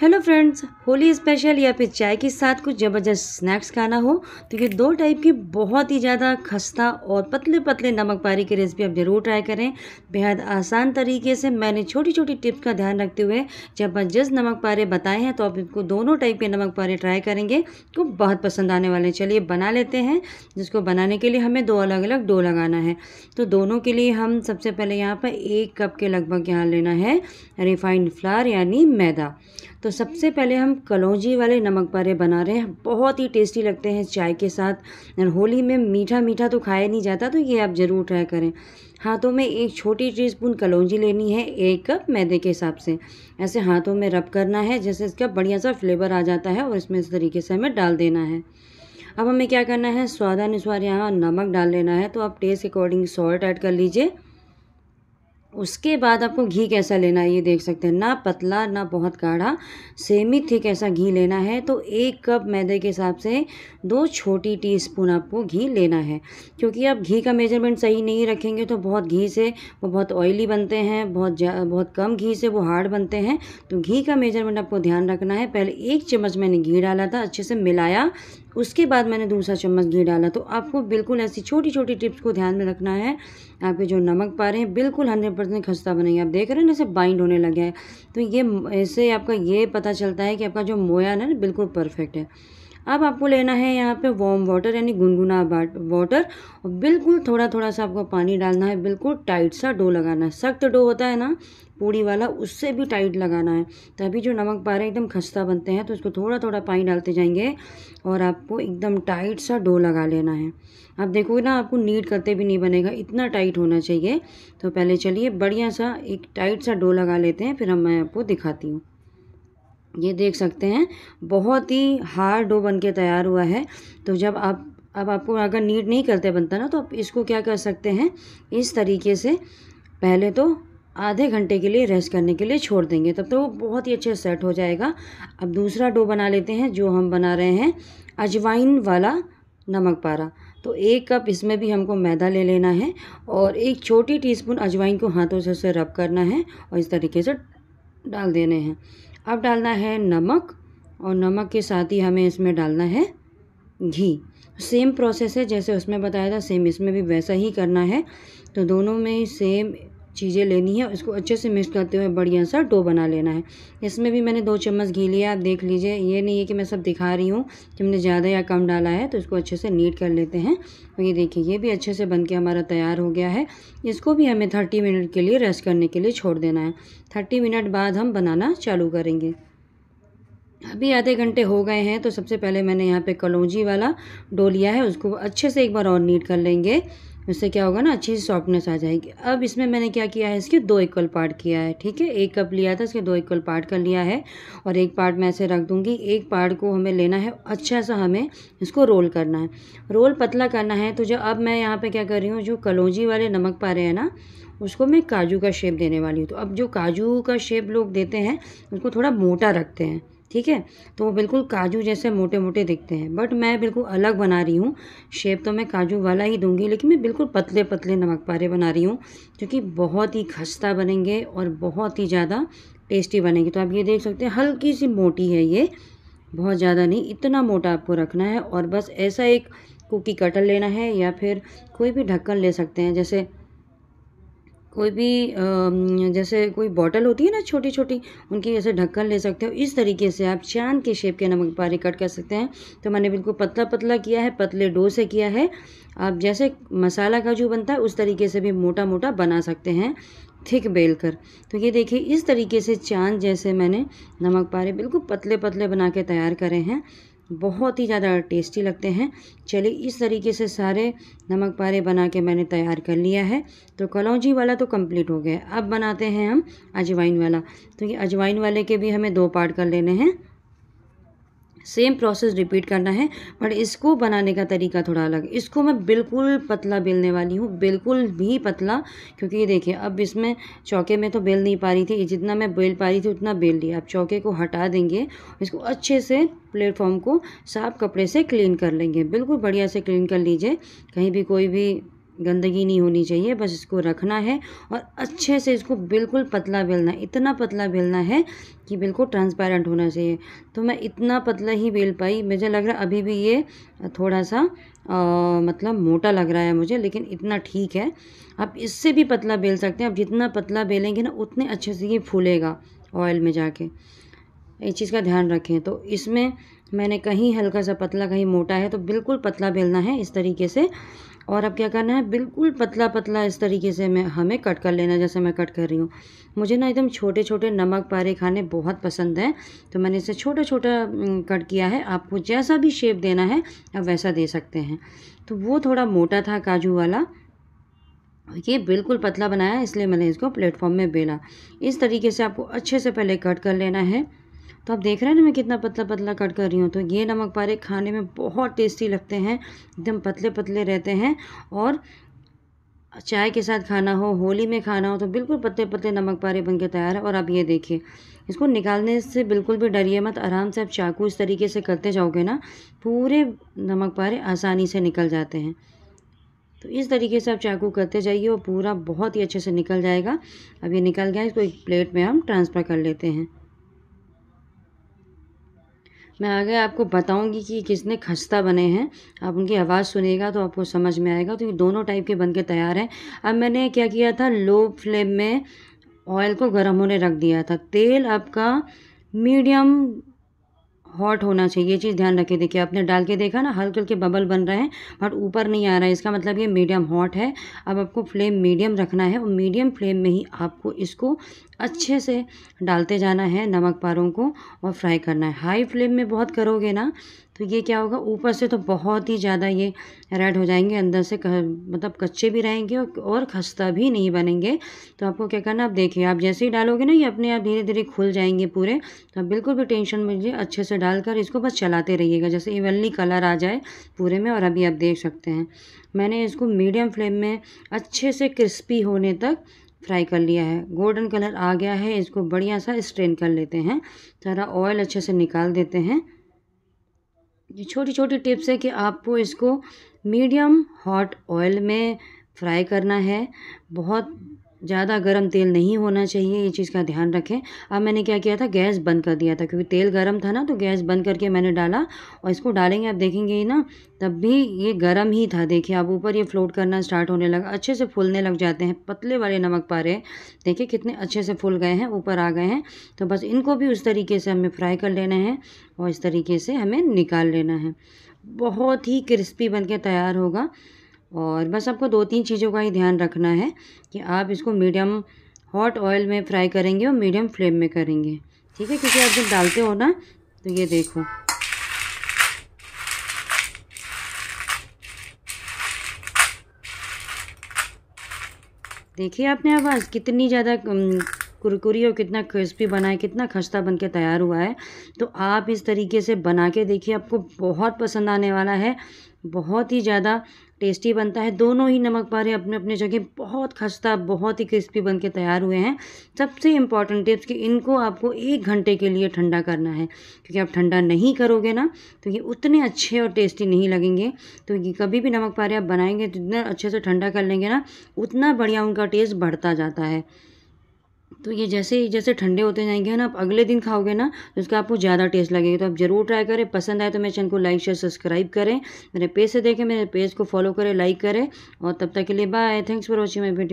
hello friends Holi special या फिर चाय के साथ कुछ ज़बरदस्त स्नैक्स खाना हो तो ये दो टाइप की बहुत ही ज़्यादा खस्ता और पतले पतले नमक पारी की रेसिपी आप ज़रूर ट्राई करें बेहद आसान तरीके से मैंने छोटी छोटी टिप्स का ध्यान रखते हुए ज़बरदस्त नमक पारे बताए हैं तो आप इनको दोनों टाइप के नमक पारे ट्राई करेंगे तो बहुत पसंद आने वाले हैं चलिए बना लेते हैं जिसको बनाने के लिए हमें दो अलग अलग डो लगाना है तो दोनों के लिए हम सबसे पहले यहाँ पर एक कप के लगभग यहाँ लेना है रिफाइंड फ्लार यानी मैदा तो सबसे पहले हम कलौजी वाले नमक पारे बना रहे हैं बहुत ही टेस्टी लगते हैं चाय के साथ और होली में मीठा मीठा तो खाया नहीं जाता तो ये आप ज़रूर ट्राई करें हाथों में एक छोटी टी स्पून कलौजी लेनी है एक कप मैदे के हिसाब से ऐसे हाथों में रब करना है जैसे इसका बढ़िया सा फ्लेवर आ जाता है और इसमें इस तरीके से हमें डाल देना है अब हमें क्या करना है स्वादानुसार यहाँ नमक डाल लेना है तो आप टेस्ट अकॉर्डिंग सॉल्ट ऐड कर लीजिए उसके बाद आपको घी कैसा लेना है ये देख सकते हैं ना पतला ना बहुत गाढ़ा सेमी थिक ऐसा घी लेना है तो एक कप मैदे के हिसाब से दो छोटी टीस्पून आपको घी लेना है क्योंकि आप घी का मेजरमेंट सही नहीं रखेंगे तो बहुत घी से वो बहुत ऑयली बनते हैं बहुत बहुत कम घी से वो हार्ड बनते हैं तो घी का मेजरमेंट आपको ध्यान रखना है पहले एक चम्मच मैंने घी डाला था अच्छे से मिलाया उसके बाद मैंने दूसरा चम्मच घी डाला तो आपको बिल्कुल ऐसी छोटी छोटी टिप्स को ध्यान में रखना है आपके जो नमक पा रहे हैं बिल्कुल हंड्रेड परसेंट खस्ता बनेंगे आप देख रहे हैं ना इसे बाइंड होने लगा है तो ये ऐसे आपका ये पता चलता है कि आपका जो मोया ना बिल्कुल परफेक्ट है अब आपको लेना है यहाँ पे वॉम वाटर यानी गुनगुना वाटर और बिल्कुल थोड़ा थोड़ा सा आपको पानी डालना है बिल्कुल टाइट सा डो लगाना है सख्त डो होता है ना पूड़ी वाला उससे भी टाइट लगाना है तभी जो नमक पा रहे एकदम खस्ता बनते हैं तो उसको थोड़ा थोड़ा पानी डालते जाएंगे और आपको एकदम टाइट सा डो लगा लेना है आप देखोगे ना आपको नीट करते भी नहीं बनेगा इतना टाइट होना चाहिए तो पहले चलिए बढ़िया सा एक टाइट सा डो लगा लेते हैं फिर हम मैं आपको दिखाती हूँ ये देख सकते हैं बहुत ही हार्ड डो बन के तैयार हुआ है तो जब आप अब आपको अगर नीट नहीं करते बनता ना तो आप इसको क्या कर सकते हैं इस तरीके से पहले तो आधे घंटे के लिए रेस्ट करने के लिए छोड़ देंगे तब तो वो बहुत ही अच्छे सेट हो जाएगा अब दूसरा डो बना लेते हैं जो हम बना रहे हैं अजवाइन वाला नमक पारा तो एक कप इसमें भी हमको मैदा ले लेना है और एक छोटी टीस्पून अजवाइन को हाथों से उसे रब करना है और इस तरीके से डाल देने हैं अब डालना है नमक और नमक के साथ ही हमें इसमें डालना है घी सेम प्रोसेस है जैसे उसमें बताया था सेम इसमें भी वैसा ही करना है तो दोनों में ही सेम चीज़ें लेनी है इसको अच्छे से मिक्स करते हुए बढ़िया सा डो बना लेना है इसमें भी मैंने दो चम्मच घी लिया आप देख लीजिए ये नहीं है कि मैं सब दिखा रही हूँ कि हमने ज़्यादा या कम डाला है तो इसको अच्छे से नीट कर लेते हैं और ये देखिए ये भी अच्छे से बन के हमारा तैयार हो गया है इसको भी हमें थर्टी मिनट के लिए रेस्ट करने के लिए छोड़ देना है थर्टी मिनट बाद हम बनाना चालू करेंगे अभी आधे घंटे हो गए हैं तो सबसे पहले मैंने यहाँ पे कलौजी वाला डो लिया है उसको अच्छे से एक बार और नीट कर लेंगे उससे क्या होगा ना अच्छी सी सॉफ्टनेस आ जाएगी अब इसमें मैंने क्या किया है इसके दो इक्वल पार्ट किया है ठीक है एक कप लिया था इसके दो इक्वल पार्ट कर लिया है और एक पार्ट मैं ऐसे रख दूँगी एक पार्ट को हमें लेना है अच्छा सा हमें इसको रोल करना है रोल पतला करना है तो जो अब मैं यहाँ पर क्या कर रही हूँ जो कलौजी वाले नमक पा रहे हैं ना उसको मैं काजू का शेप देने वाली हूँ तो अब जो काजू का शेप लोग देते हैं उसको थोड़ा मोटा रखते हैं ठीक है तो वो बिल्कुल काजू जैसे मोटे मोटे दिखते हैं बट मैं बिल्कुल अलग बना रही हूँ शेप तो मैं काजू वाला ही दूंगी लेकिन मैं बिल्कुल पतले पतले नमक पारे बना रही हूँ क्योंकि बहुत ही खस्ता बनेंगे और बहुत ही ज़्यादा टेस्टी बनेंगे तो आप ये देख सकते हैं हल्की सी मोटी है ये बहुत ज़्यादा नहीं इतना मोटा आपको रखना है और बस ऐसा एक कुकी कटर लेना है या फिर कोई भी ढक्कन ले सकते हैं जैसे कोई भी जैसे कोई बॉटल होती है ना छोटी छोटी उनकी जैसे ढक्कन ले सकते हो इस तरीके से आप चांद के शेप के नमक पारे कट कर सकते हैं तो मैंने बिल्कुल पतला पतला किया है पतले डो से किया है आप जैसे मसाला का जो बनता है उस तरीके से भी मोटा मोटा बना सकते हैं थिक बेल कर तो ये देखिए इस तरीके से चांद जैसे मैंने नमक पारे बिल्कुल पतले पतले बना के तैयार करे हैं बहुत ही ज़्यादा टेस्टी लगते हैं चलिए इस तरीके से सारे नमक पारे बना के मैंने तैयार कर लिया है तो कलौजी वाला तो कंप्लीट हो गया अब बनाते हैं हम अजवाइन वाला तो ये अजवाइन वाले के भी हमें दो पार्ट कर लेने हैं सेम प्रोसेस रिपीट करना है बट इसको बनाने का तरीका थोड़ा अलग इसको मैं बिल्कुल पतला बेलने वाली हूँ बिल्कुल भी पतला क्योंकि ये देखिए अब इसमें चौके में तो बेल नहीं पा रही थी जितना मैं बेल पा रही थी उतना बेल लिया अब चौके को हटा देंगे इसको अच्छे से प्लेटफॉर्म को साफ कपड़े से क्लीन कर लेंगे बिल्कुल बढ़िया से क्लीन कर लीजिए कहीं भी कोई भी गंदगी नहीं होनी चाहिए बस इसको रखना है और अच्छे से इसको बिल्कुल पतला बेलना इतना पतला बेलना है कि बिल्कुल ट्रांसपेरेंट होना चाहिए तो मैं इतना पतला ही बेल पाई मुझे लग रहा अभी भी ये थोड़ा सा आ, मतलब मोटा लग रहा है मुझे लेकिन इतना ठीक है आप इससे भी पतला बेल सकते हैं आप जितना पतला बेलेंगे ना उतने अच्छे से ये फूलेगा ऑयल में जाके इस चीज़ का ध्यान रखें तो इसमें मैंने कहीं हल्का सा पतला कहीं मोटा है तो बिल्कुल पतला बेलना है इस तरीके से और अब क्या करना है बिल्कुल पतला पतला इस तरीके से मैं हमें कट कर लेना जैसे मैं कट कर रही हूँ मुझे ना एकदम छोटे छोटे नमक पारे खाने बहुत पसंद हैं तो मैंने इसे छोटा छोटा कट किया है आपको जैसा भी शेप देना है आप वैसा दे सकते हैं तो वो थोड़ा मोटा था काजू वाला ये बिल्कुल पतला बनाया इसलिए मैंने इसको प्लेटफॉर्म में बेला इस तरीके से आपको अच्छे से पहले कट कर लेना है तो आप देख रहे हैं ना मैं कितना पतला पतला कट कर रही हूँ तो ये नमक पारे खाने में बहुत टेस्टी लगते हैं एकदम पतले पतले रहते हैं और चाय के साथ खाना हो होली में खाना हो तो बिल्कुल पतले पतले नमक पारे बन के तैयार है और आप ये देखिए इसको निकालने से बिल्कुल भी डरिए मत आराम से आप चाकू इस तरीके से करते जाओगे ना पूरे नमक पारे आसानी से निकल जाते हैं तो इस तरीके से आप चाकू करते जाइए और पूरा बहुत ही अच्छे से निकल जाएगा अब ये निकल गया इसको एक प्लेट में हम ट्रांसफ़र कर लेते हैं मैं आगे आपको बताऊंगी कि किसने खस्ता बने हैं आप उनकी आवाज़ सुनेगा तो आपको समझ में आएगा तो ये दोनों टाइप के बन के तैयार हैं अब मैंने क्या किया था लो फ्लेम में ऑयल को गर्म होने रख दिया था तेल आपका मीडियम हॉट होना चाहिए ये चीज़ ध्यान रखिए देखिए आपने डाल के देखा ना हल्के हल्के बबल बन रहे हैं बट ऊपर नहीं आ रहा है इसका मतलब ये मीडियम हॉट है अब आपको फ्लेम मीडियम रखना है और मीडियम फ्लेम में ही आपको इसको अच्छे से डालते जाना है नमक पारों को और फ्राई करना है हाई फ्लेम में बहुत करोगे ना तो ये क्या होगा ऊपर से तो बहुत ही ज़्यादा ये रेड हो जाएंगे अंदर से मतलब कच्चे भी रहेंगे और खस्ता भी नहीं बनेंगे तो आपको क्या करना आप देखिए आप जैसे ही डालोगे ना ये अपने आप धीरे धीरे खुल जाएंगे पूरे तो आप बिल्कुल भी टेंशन में लीजिए अच्छे से डालकर इसको बस चलाते रहिएगा जैसे इवनली कलर आ जाए पूरे में और अभी आप देख सकते हैं मैंने इसको मीडियम फ्लेम में अच्छे से क्रिस्पी होने तक फ्राई कर लिया है गोल्डन कलर आ गया है इसको बढ़िया सा स्ट्रेन कर लेते हैं सारा ऑयल अच्छे से निकाल देते हैं छोटी छोटी टिप्स है कि आपको इसको मीडियम हॉट ऑयल में फ्राई करना है बहुत ज़्यादा गर्म तेल नहीं होना चाहिए ये चीज़ का ध्यान रखें अब मैंने क्या किया था गैस बंद कर दिया था क्योंकि तेल गर्म था ना तो गैस बंद करके मैंने डाला और इसको डालेंगे आप देखेंगे ही ना तब भी ये गर्म ही था देखिए अब ऊपर ये फ्लोट करना स्टार्ट होने लगा अच्छे से फूलने लग जाते हैं पतले वाले नमक पारे देखिए कितने अच्छे से फूल गए हैं ऊपर आ गए हैं तो बस इनको भी उस तरीके से हमें फ्राई कर लेना है और इस तरीके से हमें निकाल लेना है बहुत ही क्रिस्पी बन तैयार होगा और बस आपको दो तीन चीज़ों का ही ध्यान रखना है कि आप इसको मीडियम हॉट ऑयल में फ्राई करेंगे और मीडियम फ्लेम में करेंगे ठीक है क्योंकि आप जब डालते हो ना तो ये देखो देखिए आपने आवाज़ कितनी ज़्यादा कुरकुरी और कितना क्रिस्पी बना है कितना खस्ता बन के तैयार हुआ है तो आप इस तरीके से बना के देखिए आपको बहुत पसंद आने वाला है बहुत ही ज़्यादा टेस्टी बनता है दोनों ही नमक पारे अपने अपने जगह बहुत खस्ता बहुत ही क्रिस्पी बन के तैयार हुए हैं सबसे इम्पॉर्टेंट टिप्स कि इनको आपको एक घंटे के लिए ठंडा करना है क्योंकि आप ठंडा नहीं करोगे ना तो ये उतने अच्छे और टेस्टी नहीं लगेंगे तो ये कभी भी नमक पारे आप बनाएंगे जितना अच्छे से ठंडा कर लेंगे ना उतना बढ़िया उनका टेस्ट बढ़ता जाता है तो ये जैसे ही जैसे ठंडे होते जाएंगे ना आप अगले दिन खाओगे ना तो उसका आपको ज़्यादा टेस्ट लगेगा तो आप ज़रूर ट्राई करें पसंद आए तो मेरे चैनल को लाइक शेयर सब्सक्राइब करें मेरे पेज से देखें मेरे पेज को फॉलो करें लाइक करें और तब तक के लिए bye thanks for watching my video